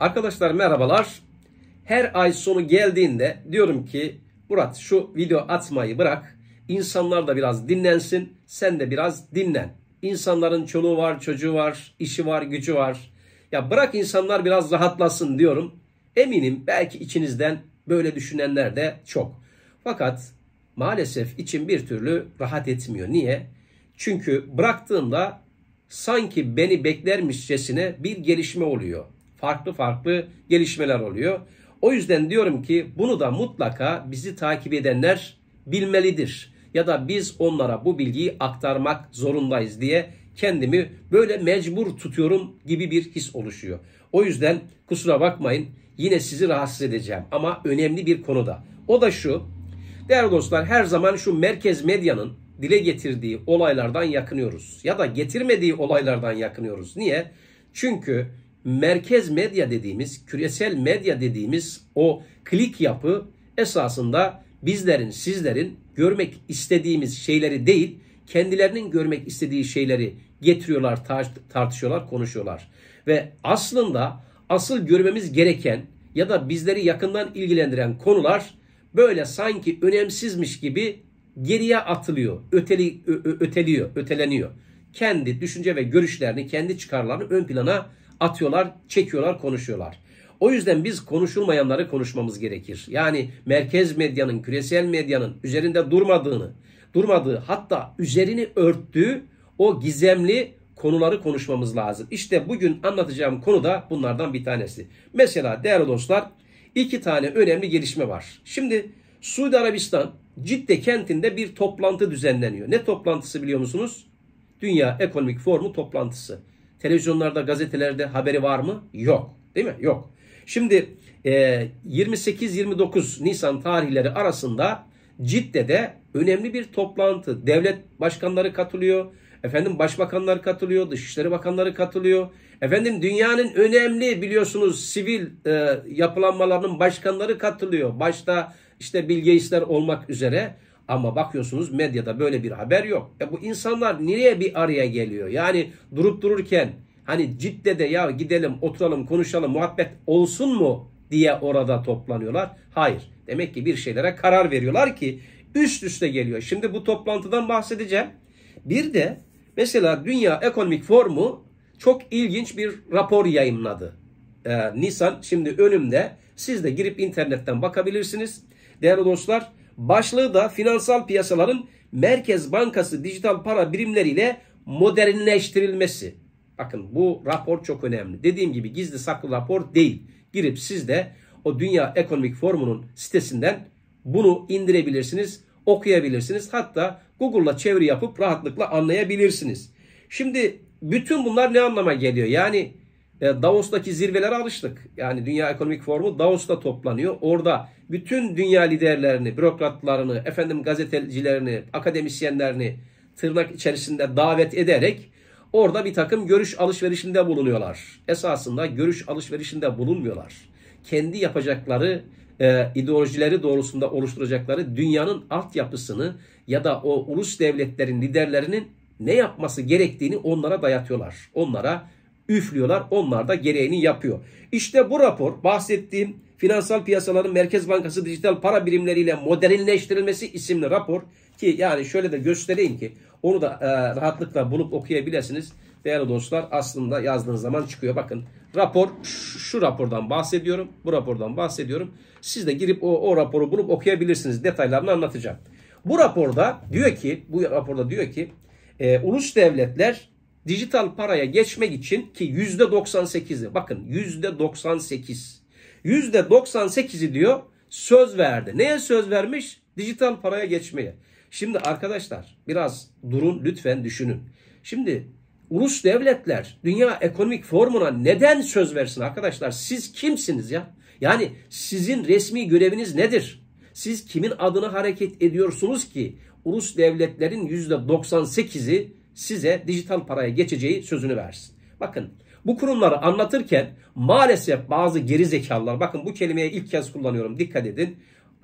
Arkadaşlar merhabalar. Her ay sonu geldiğinde diyorum ki Murat şu video atmayı bırak. İnsanlar da biraz dinlensin. Sen de biraz dinlen. İnsanların çoluğu var, çocuğu var, işi var, gücü var. Ya bırak insanlar biraz rahatlasın diyorum. Eminim belki içinizden böyle düşünenler de çok. Fakat maalesef için bir türlü rahat etmiyor. Niye? Çünkü bıraktığında sanki beni beklermişçesine bir gelişme oluyor farklı farklı gelişmeler oluyor. O yüzden diyorum ki bunu da mutlaka bizi takip edenler bilmelidir. Ya da biz onlara bu bilgiyi aktarmak zorundayız diye kendimi böyle mecbur tutuyorum gibi bir his oluşuyor. O yüzden kusura bakmayın yine sizi rahatsız edeceğim ama önemli bir konuda. O da şu. Değerli dostlar her zaman şu merkez medyanın dile getirdiği olaylardan yakınıyoruz ya da getirmediği olaylardan yakınıyoruz. Niye? Çünkü merkez medya dediğimiz, küresel medya dediğimiz o klik yapı esasında bizlerin, sizlerin görmek istediğimiz şeyleri değil, kendilerinin görmek istediği şeyleri getiriyorlar, tartışıyorlar, konuşuyorlar. Ve aslında asıl görmemiz gereken ya da bizleri yakından ilgilendiren konular böyle sanki önemsizmiş gibi geriye atılıyor, öteli, ö, öteliyor, öteleniyor. Kendi düşünce ve görüşlerini, kendi çıkarlarını ön plana atıyorlar, çekiyorlar, konuşuyorlar. O yüzden biz konuşulmayanları konuşmamız gerekir. Yani merkez medyanın, küresel medyanın üzerinde durmadığını, durmadığı hatta üzerini örttüğü o gizemli konuları konuşmamız lazım. İşte bugün anlatacağım konu da bunlardan bir tanesi. Mesela değerli dostlar iki tane önemli gelişme var. Şimdi Suudi Arabistan Cidde kentinde bir toplantı düzenleniyor. Ne toplantısı biliyor musunuz? Dünya Ekonomik Forumu toplantısı. Televizyonlarda, gazetelerde haberi var mı? Yok. Değil mi? Yok. Şimdi 28-29 e, Nisan tarihleri arasında Cidde'de önemli bir toplantı. Devlet başkanları katılıyor. Efendim başbakanlar katılıyor, dışişleri bakanları katılıyor. Efendim dünyanın önemli biliyorsunuz sivil e, yapılanmalarının başkanları katılıyor. Başta işte Bill Gates'ler olmak üzere. Ama bakıyorsunuz medyada böyle bir haber yok. E bu insanlar nereye bir araya geliyor? Yani durup dururken hani ciddede ya gidelim oturalım konuşalım muhabbet olsun mu diye orada toplanıyorlar. Hayır. Demek ki bir şeylere karar veriyorlar ki üst üste geliyor. Şimdi bu toplantıdan bahsedeceğim. Bir de mesela Dünya Ekonomik Formu çok ilginç bir rapor yayınladı. Ee, Nisan şimdi önümde. Siz de girip internetten bakabilirsiniz. Değerli dostlar Başlığı da finansal piyasaların Merkez Bankası dijital para birimleriyle modernleştirilmesi. Bakın bu rapor çok önemli. Dediğim gibi gizli saklı rapor değil. Girip siz de o Dünya Ekonomik Forumu'nun sitesinden bunu indirebilirsiniz, okuyabilirsiniz. Hatta Google'la çeviri yapıp rahatlıkla anlayabilirsiniz. Şimdi bütün bunlar ne anlama geliyor? Yani e, Davos'taki zirvelere alıştık. Yani Dünya Ekonomik Forumu Davos'ta toplanıyor. Orada bütün dünya liderlerini, bürokratlarını, efendim gazetecilerini, akademisyenlerini tırnak içerisinde davet ederek orada bir takım görüş alışverişinde bulunuyorlar. Esasında görüş alışverişinde bulunmuyorlar. Kendi yapacakları e, ideolojileri doğrusunda oluşturacakları dünyanın altyapısını ya da o ulus devletlerin liderlerinin ne yapması gerektiğini onlara dayatıyorlar. Onlara üflüyorlar. Onlar da gereğini yapıyor. İşte bu rapor bahsettiğim finansal piyasaların Merkez Bankası dijital para birimleriyle modernleştirilmesi isimli rapor ki yani şöyle de göstereyim ki onu da e, rahatlıkla bulup okuyabilirsiniz. Değerli dostlar aslında yazdığınız zaman çıkıyor. Bakın rapor şu rapordan bahsediyorum. Bu rapordan bahsediyorum. Siz de girip o, o raporu bulup okuyabilirsiniz. Detaylarını anlatacağım. Bu raporda diyor ki bu raporda diyor ki e, ulus devletler dijital paraya geçmek için ki %98'i bakın %98 %98'i diyor söz verdi. Neye söz vermiş? Dijital paraya geçmeye. Şimdi arkadaşlar biraz durun lütfen düşünün. Şimdi ulus devletler dünya ekonomik formuna neden söz versin arkadaşlar? Siz kimsiniz ya? Yani sizin resmi göreviniz nedir? Siz kimin adını hareket ediyorsunuz ki ulus devletlerin %98'i size dijital paraya geçeceği sözünü versin. Bakın bu kurumları anlatırken maalesef bazı geri zekalılar bakın bu kelimeyi ilk kez kullanıyorum dikkat edin.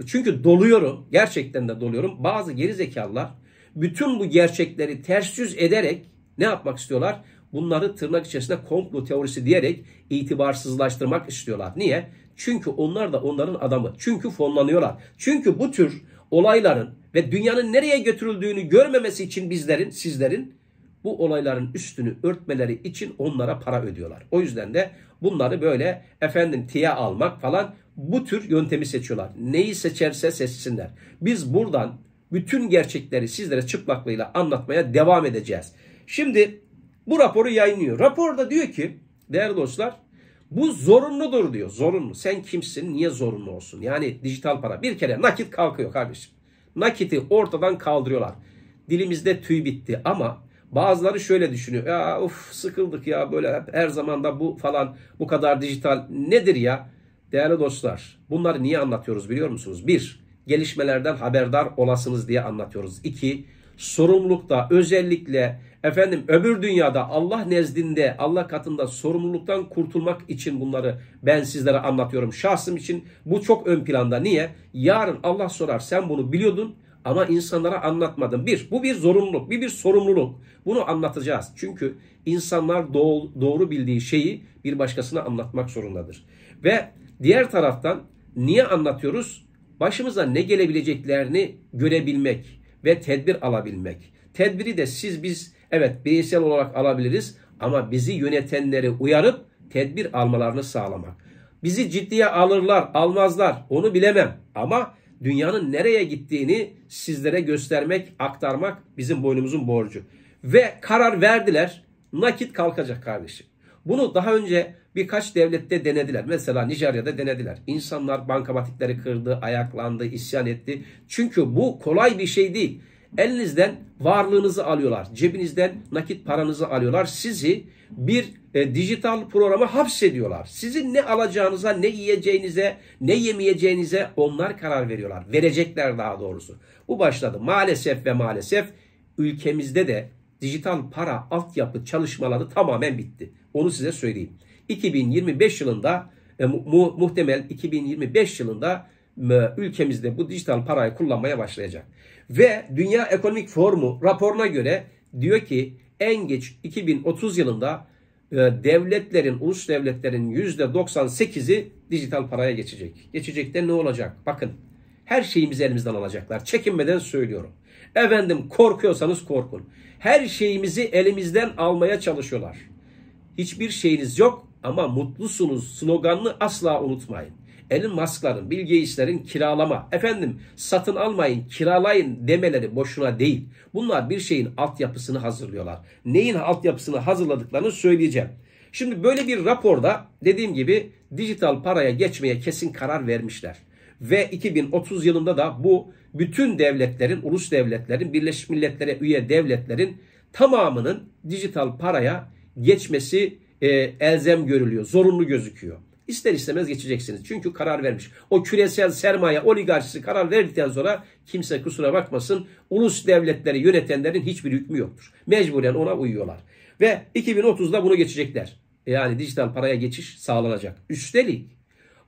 Çünkü doluyorum gerçekten de doluyorum. Bazı geri zekalılar bütün bu gerçekleri ters yüz ederek ne yapmak istiyorlar? Bunları tırnak içerisinde komplo teorisi diyerek itibarsızlaştırmak istiyorlar. Niye? Çünkü onlar da onların adamı. Çünkü fonlanıyorlar. Çünkü bu tür olayların ve dünyanın nereye götürüldüğünü görmemesi için bizlerin, sizlerin bu olayların üstünü örtmeleri için onlara para ödüyorlar. O yüzden de bunları böyle efendim tiye almak falan bu tür yöntemi seçiyorlar. Neyi seçerse seçsinler. Biz buradan bütün gerçekleri sizlere çıplaklığıyla anlatmaya devam edeceğiz. Şimdi bu raporu yayınlıyor. Raporda diyor ki değerli dostlar bu zorunludur diyor. Zorunlu. Sen kimsin? Niye zorunlu olsun? Yani dijital para. Bir kere nakit kalkıyor kardeşim. Nakiti ortadan kaldırıyorlar. Dilimizde tüy bitti ama Bazıları şöyle düşünüyor. Ya of sıkıldık ya böyle hep her zaman da bu falan bu kadar dijital nedir ya? Değerli dostlar bunları niye anlatıyoruz biliyor musunuz? Bir, gelişmelerden haberdar olasınız diye anlatıyoruz. İki, sorumlulukta özellikle efendim öbür dünyada Allah nezdinde Allah katında sorumluluktan kurtulmak için bunları ben sizlere anlatıyorum. Şahsım için bu çok ön planda. Niye? Yarın Allah sorar sen bunu biliyordun ama insanlara anlatmadım. Bir, bu bir zorunluluk, bir bir sorumluluk. Bunu anlatacağız. Çünkü insanlar doğru, doğru bildiği şeyi bir başkasına anlatmak zorundadır. Ve diğer taraftan niye anlatıyoruz? Başımıza ne gelebileceklerini görebilmek ve tedbir alabilmek. Tedbiri de siz biz evet bireysel olarak alabiliriz ama bizi yönetenleri uyarıp tedbir almalarını sağlamak. Bizi ciddiye alırlar, almazlar onu bilemem ama dünyanın nereye gittiğini sizlere göstermek, aktarmak bizim boynumuzun borcu. Ve karar verdiler. Nakit kalkacak kardeşim. Bunu daha önce birkaç devlette denediler. Mesela Nijerya'da denediler. İnsanlar bankamatikleri kırdı, ayaklandı, isyan etti. Çünkü bu kolay bir şey değil. Elinizden varlığınızı alıyorlar. Cebinizden nakit paranızı alıyorlar. Sizi bir e, dijital programa hapsediyorlar. Sizin ne alacağınıza, ne yiyeceğinize, ne yemeyeceğinize onlar karar veriyorlar. Verecekler daha doğrusu. Bu başladı. Maalesef ve maalesef ülkemizde de dijital para altyapı çalışmaları tamamen bitti. Onu size söyleyeyim. 2025 yılında e, mu, muhtemel 2025 yılında ülkemizde bu dijital parayı kullanmaya başlayacak. Ve Dünya Ekonomik Forumu raporuna göre diyor ki en geç 2030 yılında e, devletlerin, ulus devletlerin %98'i dijital paraya geçecek. Geçecek de ne olacak? Bakın her şeyimizi elimizden alacaklar. Çekinmeden söylüyorum. Efendim korkuyorsanız korkun. Her şeyimizi elimizden almaya çalışıyorlar. Hiçbir şeyiniz yok ama mutlusunuz sloganını asla unutmayın. Elon Musk'ların, Bill Gates'lerin kiralama, efendim satın almayın, kiralayın demeleri boşuna değil. Bunlar bir şeyin altyapısını hazırlıyorlar. Neyin altyapısını hazırladıklarını söyleyeceğim. Şimdi böyle bir raporda dediğim gibi dijital paraya geçmeye kesin karar vermişler. Ve 2030 yılında da bu bütün devletlerin, ulus devletlerin, Birleşmiş Milletler'e üye devletlerin tamamının dijital paraya geçmesi e, elzem görülüyor, zorunlu gözüküyor. İster istemez geçeceksiniz. Çünkü karar vermiş. O küresel sermaye oligarşisi karar verdikten sonra kimse kusura bakmasın ulus devletleri yönetenlerin hiçbir hükmü yoktur. Mecburen ona uyuyorlar. Ve 2030'da bunu geçecekler. Yani dijital paraya geçiş sağlanacak. Üstelik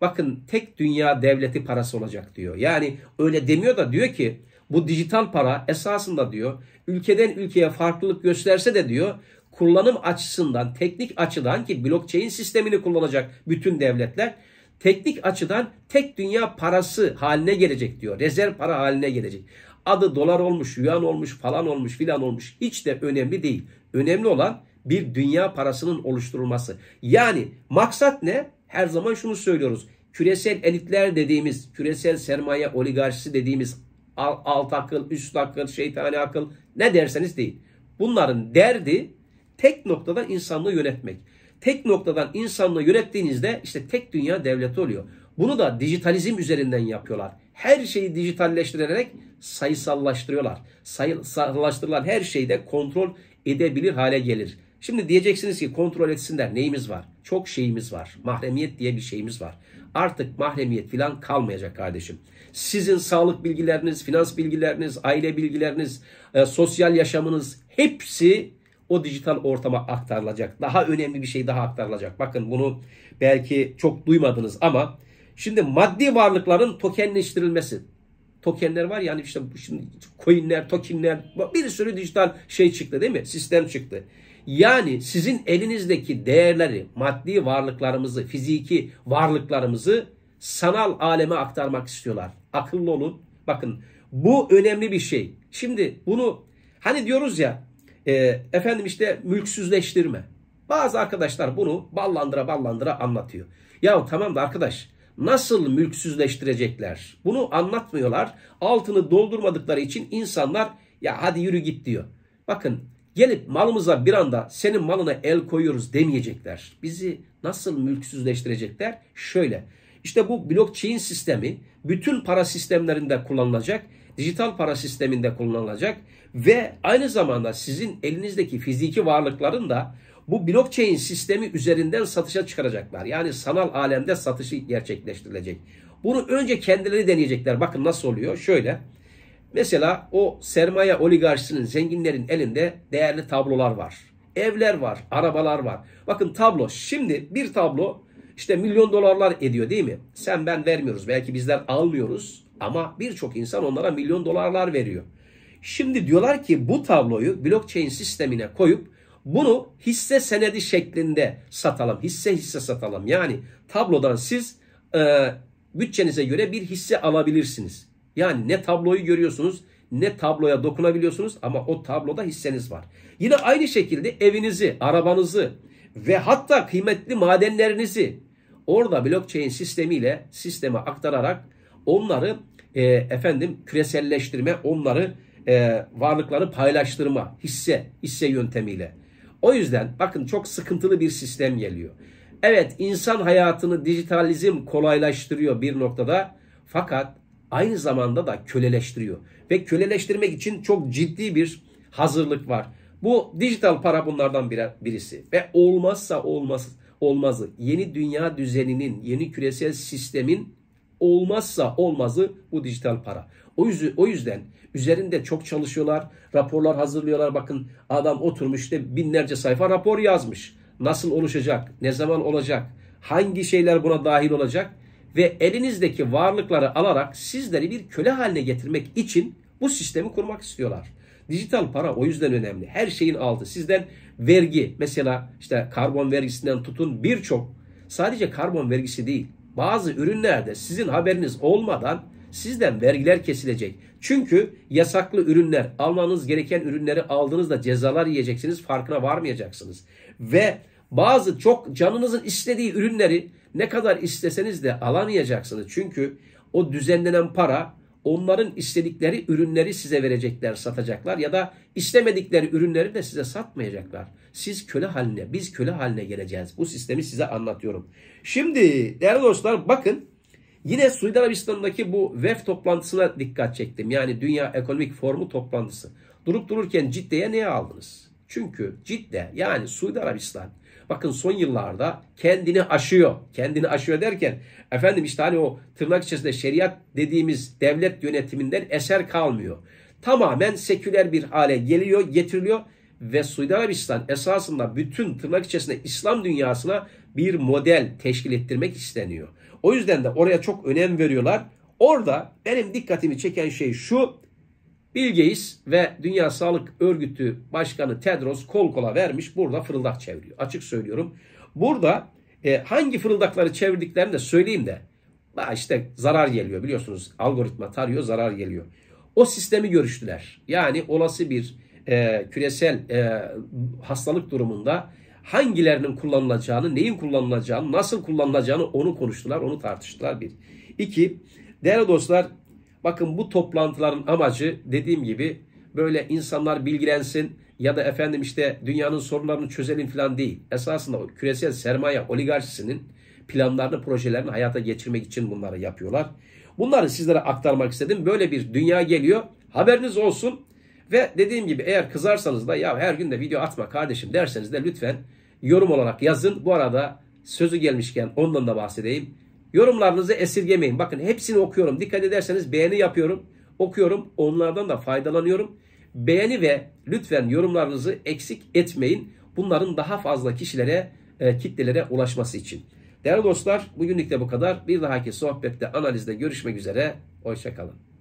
bakın tek dünya devleti parası olacak diyor. Yani öyle demiyor da diyor ki bu dijital para esasında diyor ülkeden ülkeye farklılık gösterse de diyor kullanım açısından, teknik açıdan ki blockchain sistemini kullanacak bütün devletler teknik açıdan tek dünya parası haline gelecek diyor. Rezerv para haline gelecek. Adı dolar olmuş, yuan olmuş, falan olmuş, filan olmuş. Hiç de önemli değil. Önemli olan bir dünya parasının oluşturulması. Yani maksat ne? Her zaman şunu söylüyoruz. Küresel elitler dediğimiz, küresel sermaye oligarşisi dediğimiz alt akıl, üst akıl, şeytani akıl ne derseniz deyin. Bunların derdi Tek noktadan insanlığı yönetmek. Tek noktadan insanlığı yönettiğinizde işte tek dünya devleti oluyor. Bunu da dijitalizm üzerinden yapıyorlar. Her şeyi dijitalleştirerek sayısallaştırıyorlar. Sayısallaştırılan her şeyde kontrol edebilir hale gelir. Şimdi diyeceksiniz ki kontrol etsinler neyimiz var? Çok şeyimiz var. Mahremiyet diye bir şeyimiz var. Artık mahremiyet filan kalmayacak kardeşim. Sizin sağlık bilgileriniz, finans bilgileriniz, aile bilgileriniz, e, sosyal yaşamınız hepsi o dijital ortama aktarılacak. Daha önemli bir şey daha aktarılacak. Bakın bunu belki çok duymadınız ama şimdi maddi varlıkların tokenleştirilmesi. Tokenler var yani işte şimdi coinler, tokenler bir sürü dijital şey çıktı değil mi? Sistem çıktı. Yani sizin elinizdeki değerleri, maddi varlıklarımızı, fiziki varlıklarımızı sanal aleme aktarmak istiyorlar. Akıllı olun. Bakın bu önemli bir şey. Şimdi bunu hani diyoruz ya e, efendim işte mülksüzleştirme. Bazı arkadaşlar bunu ballandıra ballandıra anlatıyor. Ya tamam da arkadaş nasıl mülksüzleştirecekler? Bunu anlatmıyorlar. Altını doldurmadıkları için insanlar ya hadi yürü git diyor. Bakın gelip malımıza bir anda senin malına el koyuyoruz demeyecekler. Bizi nasıl mülksüzleştirecekler? Şöyle. İşte bu blockchain sistemi bütün para sistemlerinde kullanılacak dijital para sisteminde kullanılacak ve aynı zamanda sizin elinizdeki fiziki varlıkların da bu blockchain sistemi üzerinden satışa çıkaracaklar. Yani sanal alemde satışı gerçekleştirilecek. Bunu önce kendileri deneyecekler. Bakın nasıl oluyor? Şöyle. Mesela o sermaye oligarşisinin zenginlerin elinde değerli tablolar var. Evler var, arabalar var. Bakın tablo şimdi bir tablo işte milyon dolarlar ediyor değil mi? Sen ben vermiyoruz. Belki bizler almıyoruz. Ama birçok insan onlara milyon dolarlar veriyor. Şimdi diyorlar ki bu tabloyu blockchain sistemine koyup bunu hisse senedi şeklinde satalım. Hisse hisse satalım. Yani tablodan siz e, bütçenize göre bir hisse alabilirsiniz. Yani ne tabloyu görüyorsunuz ne tabloya dokunabiliyorsunuz ama o tabloda hisseniz var. Yine aynı şekilde evinizi, arabanızı ve hatta kıymetli madenlerinizi orada blockchain sistemiyle sisteme aktararak onları e, efendim küreselleştirme, onları e, varlıkları paylaştırma, hisse, hisse yöntemiyle. O yüzden bakın çok sıkıntılı bir sistem geliyor. Evet insan hayatını dijitalizm kolaylaştırıyor bir noktada fakat aynı zamanda da köleleştiriyor. Ve köleleştirmek için çok ciddi bir hazırlık var. Bu dijital para bunlardan birisi ve olmazsa olmaz olmazı. Yeni dünya düzeninin, yeni küresel sistemin olmazsa olmazı bu dijital para. O, yüzden, o yüzden üzerinde çok çalışıyorlar. Raporlar hazırlıyorlar. Bakın adam oturmuş işte binlerce sayfa rapor yazmış. Nasıl oluşacak? Ne zaman olacak? Hangi şeyler buna dahil olacak? Ve elinizdeki varlıkları alarak sizleri bir köle haline getirmek için bu sistemi kurmak istiyorlar. Dijital para o yüzden önemli. Her şeyin altı. Sizden vergi mesela işte karbon vergisinden tutun birçok sadece karbon vergisi değil bazı ürünlerde sizin haberiniz olmadan sizden vergiler kesilecek. Çünkü yasaklı ürünler, almanız gereken ürünleri aldığınızda cezalar yiyeceksiniz, farkına varmayacaksınız. Ve bazı çok canınızın istediği ürünleri ne kadar isteseniz de alamayacaksınız. Çünkü o düzenlenen para onların istedikleri ürünleri size verecekler, satacaklar ya da istemedikleri ürünleri de size satmayacaklar. Siz köle haline, biz köle haline geleceğiz. Bu sistemi size anlatıyorum. Şimdi değerli dostlar bakın yine Suudi Arabistan'daki bu WEF toplantısına dikkat çektim. Yani Dünya Ekonomik Forumu toplantısı. Durup dururken ciddiye neye aldınız? Çünkü Cidde yani Suudi Arabistan bakın son yıllarda kendini aşıyor. Kendini aşıyor derken efendim işte hani o tırnak içerisinde şeriat dediğimiz devlet yönetiminden eser kalmıyor. Tamamen seküler bir hale geliyor, getiriliyor ve Suudi Arabistan esasında bütün tırnak içerisinde İslam dünyasına bir model teşkil ettirmek isteniyor. O yüzden de oraya çok önem veriyorlar. Orada benim dikkatimi çeken şey şu. Bill Gates ve Dünya Sağlık Örgütü Başkanı Tedros kol kola vermiş burada fırıldak çeviriyor. Açık söylüyorum. Burada e, hangi fırıldakları çevirdiklerini de söyleyeyim de. işte zarar geliyor biliyorsunuz. Algoritma tarıyor zarar geliyor. O sistemi görüştüler. Yani olası bir e, küresel e, hastalık durumunda hangilerinin kullanılacağını, neyin kullanılacağını, nasıl kullanılacağını onu konuştular, onu tartıştılar bir. İki, değerli dostlar Bakın bu toplantıların amacı dediğim gibi böyle insanlar bilgilensin ya da efendim işte dünyanın sorunlarını çözelim falan değil. Esasında küresel sermaye oligarşisinin planlarını, projelerini hayata geçirmek için bunları yapıyorlar. Bunları sizlere aktarmak istedim. Böyle bir dünya geliyor. Haberiniz olsun. Ve dediğim gibi eğer kızarsanız da ya her gün de video atma kardeşim derseniz de lütfen yorum olarak yazın. Bu arada sözü gelmişken ondan da bahsedeyim. Yorumlarınızı esirgemeyin. Bakın hepsini okuyorum. Dikkat ederseniz beğeni yapıyorum. Okuyorum. Onlardan da faydalanıyorum. Beğeni ve lütfen yorumlarınızı eksik etmeyin. Bunların daha fazla kişilere, e, kitlelere ulaşması için. Değerli dostlar bugünlük de bu kadar. Bir dahaki sohbette analizde görüşmek üzere. Hoşçakalın.